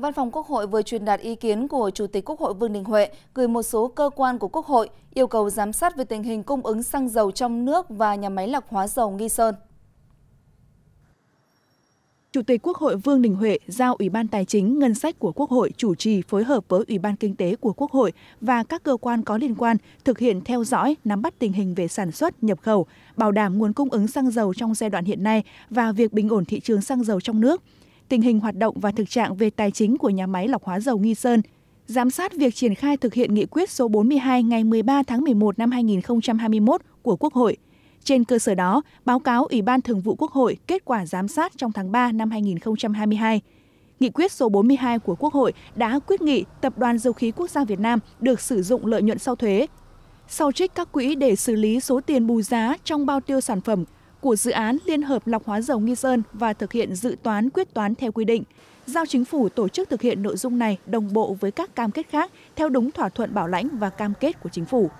Văn phòng Quốc hội vừa truyền đạt ý kiến của Chủ tịch Quốc hội Vương Đình Huệ gửi một số cơ quan của Quốc hội yêu cầu giám sát về tình hình cung ứng xăng dầu trong nước và nhà máy lọc hóa dầu Nghi Sơn. Chủ tịch Quốc hội Vương Đình Huệ giao Ủy ban Tài chính Ngân sách của Quốc hội chủ trì phối hợp với Ủy ban Kinh tế của Quốc hội và các cơ quan có liên quan thực hiện theo dõi, nắm bắt tình hình về sản xuất, nhập khẩu, bảo đảm nguồn cung ứng xăng dầu trong giai đoạn hiện nay và việc bình ổn thị trường xăng dầu trong nước – tình hình hoạt động và thực trạng về tài chính của nhà máy lọc hóa dầu Nghi Sơn, giám sát việc triển khai thực hiện nghị quyết số 42 ngày 13 tháng 11 năm 2021 của Quốc hội. Trên cơ sở đó, báo cáo Ủy ban Thường vụ Quốc hội kết quả giám sát trong tháng 3 năm 2022. Nghị quyết số 42 của Quốc hội đã quyết nghị Tập đoàn Dầu khí Quốc gia Việt Nam được sử dụng lợi nhuận sau thuế, sau trích các quỹ để xử lý số tiền bù giá trong bao tiêu sản phẩm của dự án Liên hợp lọc hóa dầu Nghi Sơn và thực hiện dự toán quyết toán theo quy định, giao chính phủ tổ chức thực hiện nội dung này đồng bộ với các cam kết khác theo đúng thỏa thuận bảo lãnh và cam kết của chính phủ.